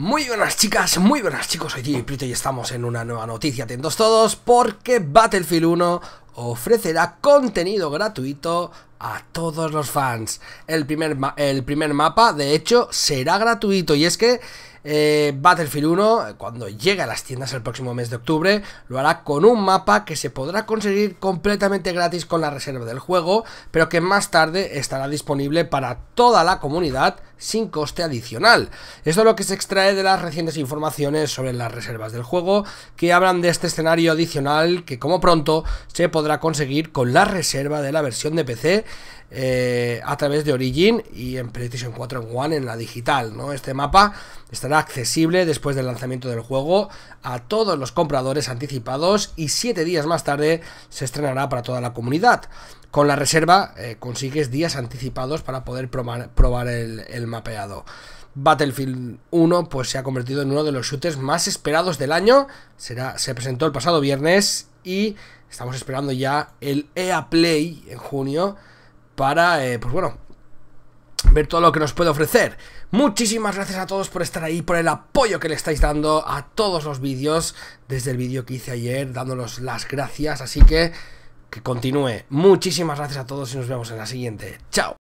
Muy buenas chicas, muy buenas chicos, soy DJ y estamos en una nueva noticia, atentos todos, porque Battlefield 1 ofrecerá contenido gratuito a todos los fans. El primer, el primer mapa, de hecho, será gratuito y es que eh, Battlefield 1, cuando llegue a las tiendas el próximo mes de octubre, lo hará con un mapa que se podrá conseguir completamente gratis con la reserva del juego, pero que más tarde estará disponible para toda la comunidad sin coste adicional. Esto es lo que se extrae de las recientes informaciones sobre las reservas del juego, que hablan de este escenario adicional que como pronto se podrá conseguir con la reserva de la versión de PC eh, a través de Origin y en PlayStation 4 en One en la digital. ¿no? Este mapa estará accesible después del lanzamiento del juego a todos los compradores anticipados y siete días más tarde se estrenará para toda la comunidad. Con la reserva eh, consigues días anticipados para poder probar, el, el mapeado. Battlefield 1 pues se ha convertido en uno de los shooters más esperados del año. Será, se presentó el pasado viernes y estamos esperando ya el EA Play en junio para, eh, pues bueno, ver todo lo que nos puede ofrecer. Muchísimas gracias a todos por estar ahí, por el apoyo que le estáis dando a todos los vídeos, desde el vídeo que hice ayer, dándonos las gracias, así que que continúe. Muchísimas gracias a todos y nos vemos en la siguiente. Chao.